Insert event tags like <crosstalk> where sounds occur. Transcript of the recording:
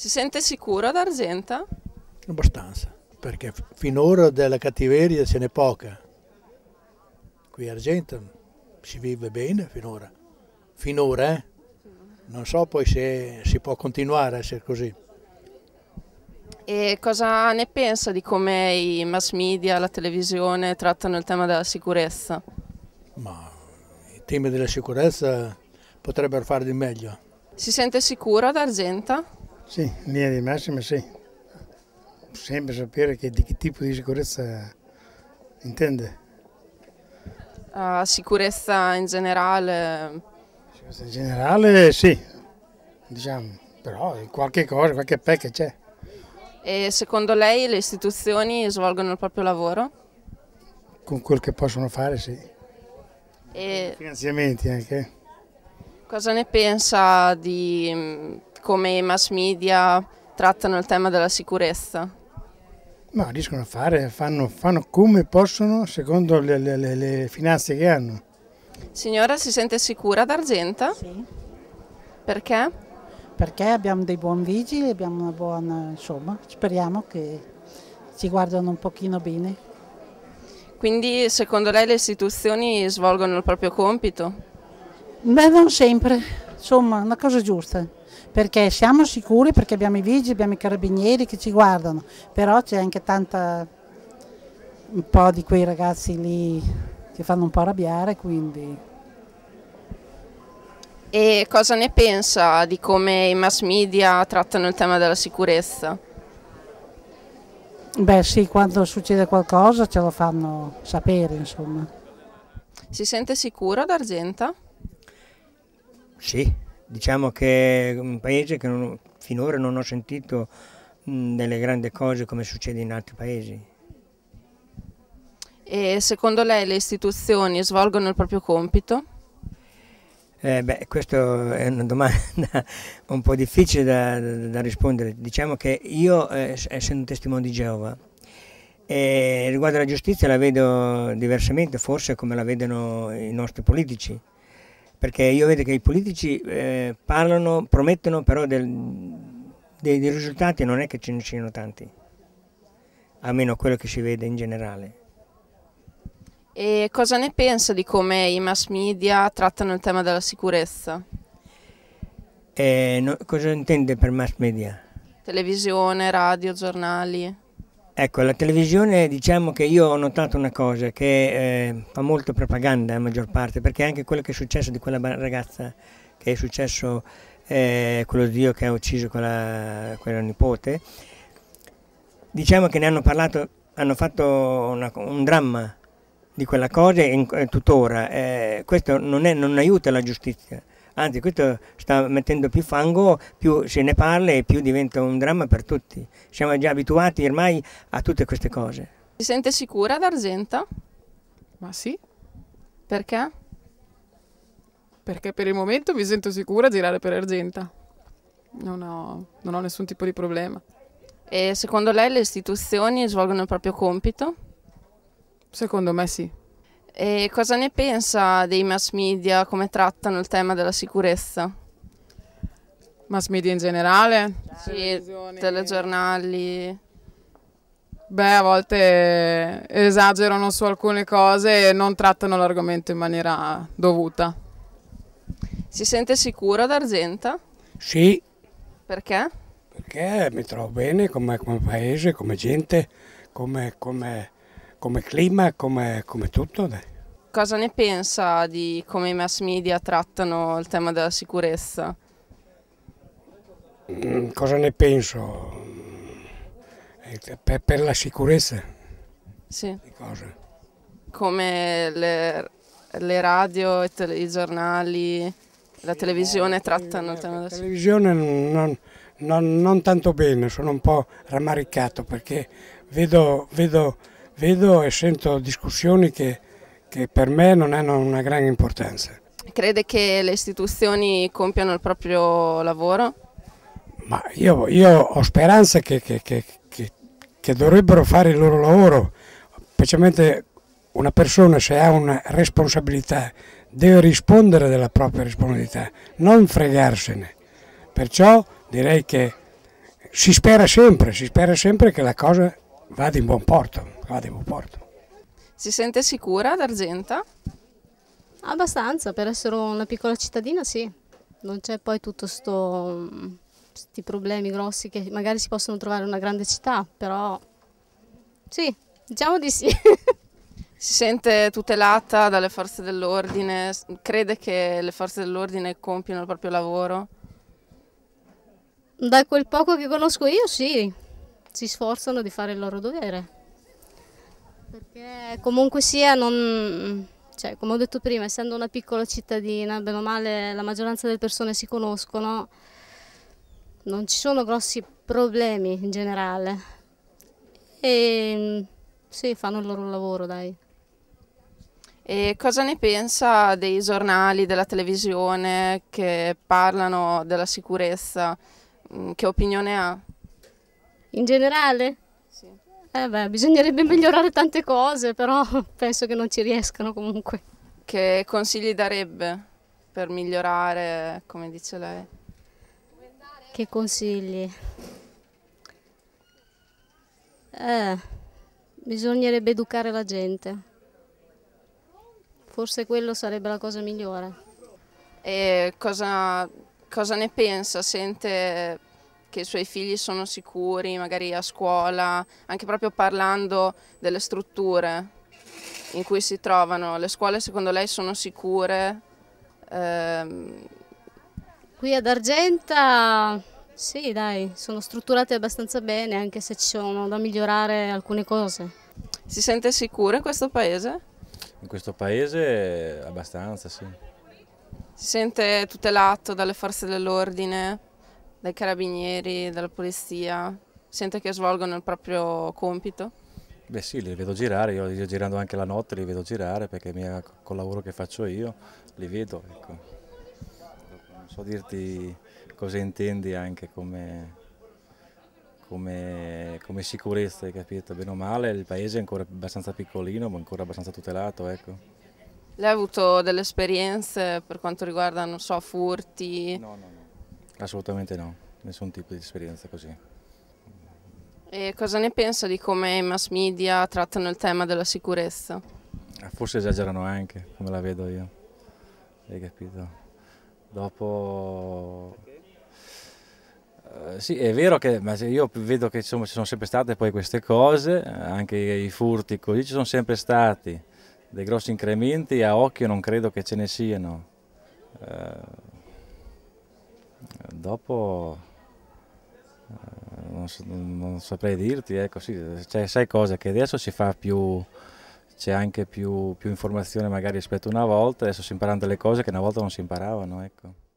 Si sente sicuro ad Argenta? Abbastanza, perché finora della cattiveria ce n'è poca. Qui a Argenta si vive bene finora. Finora, eh? Non so poi se si può continuare a essere così. E cosa ne pensa di come i mass media, la televisione trattano il tema della sicurezza? Ma i temi della sicurezza potrebbero fare di meglio. Si sente sicuro ad Argenta? Sì, in linea di massima sì. Sempre sapere che di che tipo di sicurezza intende. Uh, sicurezza in generale? Sicurezza in generale sì, diciamo, però qualche cosa, qualche pecca c'è. E secondo lei le istituzioni svolgono il proprio lavoro? Con quel che possono fare sì. E... Finanziamenti anche. Cosa ne pensa di come i mass media trattano il tema della sicurezza? Ma riescono a fare, fanno, fanno come possono secondo le, le, le, le, finanze che hanno. Signora, si sente sicura ad Argenta? Sì. Perché? Perché abbiamo dei buoni vigili, abbiamo una buona, insomma, speriamo che ci guardano un pochino bene. Quindi secondo lei le istituzioni svolgono il proprio compito? Beh, non sempre insomma una cosa giusta, perché siamo sicuri perché abbiamo i vigili, abbiamo i carabinieri che ci guardano, però c'è anche tanta, un po' di quei ragazzi lì che fanno un po' arrabbiare, quindi... E cosa ne pensa di come i mass media trattano il tema della sicurezza? Beh sì, quando succede qualcosa ce lo fanno sapere, insomma. Si sente sicuro ad Argenta? Sì, diciamo che è un paese che non, finora non ho sentito mm, delle grandi cose come succede in altri paesi. E secondo lei le istituzioni svolgono il proprio compito? Eh beh, questa è una domanda <laughs> un po' difficile da, da, da rispondere. Diciamo che io, eh, essendo un testimone di Geova, eh, riguardo alla giustizia la vedo diversamente, forse come la vedono i nostri politici perché io vedo che i politici eh, parlano, promettono però del, dei, dei, risultati non è che ce ne siano tanti, almeno quello che si vede in generale. E cosa ne pensa di come i mass media trattano il tema della sicurezza? Eh, no, cosa intende per mass media? Televisione, radio, giornali. Ecco, la televisione, diciamo che io ho notato una cosa, che eh, fa molto propaganda la maggior parte, perché anche quello che è successo di quella ragazza, che è successo eh, quello zio che ha ucciso quella, quella, nipote, diciamo che ne hanno parlato, hanno fatto una, un dramma di quella cosa e, eh, tuttora. Eh, questo non, è, non aiuta la giustizia anzi questo sta mettendo più fango, più se ne parla e più diventa un dramma per tutti. Siamo già abituati ormai a tutte queste cose. Si sente sicura ad Argenta? Ma sì. Perché? Perché per il momento mi sento sicura a girare per Argenta. Non ho, non ho nessun tipo di problema. E secondo lei le istituzioni svolgono il proprio compito? Secondo me sì. E cosa ne pensa dei mass media, come trattano il tema della sicurezza? Mass media in generale? Sì, telegiornali. Beh, a volte esagerano su alcune cose e non trattano l'argomento in maniera dovuta. Si sente sicura ad Argenta? Sì. Perché? Perché mi trovo bene come, come paese, come gente, come, come come clima, come, come tutto. Cosa ne pensa di come i mass media trattano il tema della sicurezza? Mm, cosa ne penso? Eh, per, per la sicurezza? Sì. Come le, le radio, i, tele, i giornali, la televisione no, trattano eh, il tema della sicurezza? La televisione non, non, non, tanto bene, sono un po' rammaricato perché vedo, vedo vedo e sento discussioni che, che per me non hanno una gran importanza. Crede che le istituzioni compiano il proprio lavoro? Ma io, io ho speranza che, che, che, che, dovrebbero fare il loro lavoro, specialmente una persona se ha una responsabilità deve rispondere della propria responsabilità, non fregarsene. Perciò direi che si spera sempre, si spera sempre che la cosa vada in buon porto qua devo porto. Si sente sicura ad Argenta? Abbastanza, per essere una piccola cittadina sì. Non c'è poi tutti questi problemi grossi che magari si possono trovare in una grande città, però sì, diciamo di sì. <laughs> si sente tutelata dalle forze dell'ordine? Crede che le forze dell'ordine compiano il proprio lavoro? Da quel poco che conosco io sì, si sforzano di fare il loro dovere. Perché comunque sia, non, cioè, come ho detto prima, essendo una piccola cittadina, bene o male la maggioranza delle persone si conoscono, non ci sono grossi problemi in generale. E sì, fanno il loro lavoro, dai. E cosa ne pensa dei giornali, della televisione che parlano della sicurezza? Mm, che opinione ha? In generale? Sì. Eh beh, bisognerebbe migliorare tante cose, però <laughs> penso che non ci riescano comunque. Che consigli darebbe per migliorare, come dice lei? Che consigli? Eh, bisognerebbe educare la gente. Forse quello sarebbe la cosa migliore. E cosa, cosa ne pensa? Sente che i suoi figli sono sicuri, magari a scuola, anche proprio parlando delle strutture in cui si trovano. Le scuole secondo lei sono sicure? Ehm... Qui ad Argenta sì dai, sono strutturate abbastanza bene anche se ci sono da migliorare alcune cose. Si sente sicura in questo paese? In questo paese abbastanza sì. Si sente tutelato dalle forze dell'ordine? dai carabinieri, dalla polizia? Sente che svolgono il proprio compito? Beh sì, li vedo girare, io li girando anche la notte, li vedo girare perché mia, con lavoro che faccio io li vedo. Ecco. Non so dirti cosa intendi anche come, come, come sicurezza, hai capito? Bene o male, il paese è ancora abbastanza piccolino, ma ancora abbastanza tutelato. Ecco. Lei ha avuto delle esperienze per quanto riguarda, non so, furti? No, no, no. Assolutamente no, nessun tipo di esperienza così. E cosa ne pensa di come i mass media trattano il tema della sicurezza? Eh, forse esagerano anche, come la vedo io. Hai capito? Dopo... Eh, sì, è vero che io vedo che insomma, ci sono sempre state poi queste cose, eh, anche i furti così ci sono sempre stati, dei grossi incrementi a occhio non credo che ce ne siano. Eh, dopo eh, non, so, non, saprei dirti, ecco sì, cioè, sai cosa, che adesso si fa più, c'è anche più, più, informazione magari rispetto a una volta, adesso si imparano delle cose che una volta non si imparavano, ecco.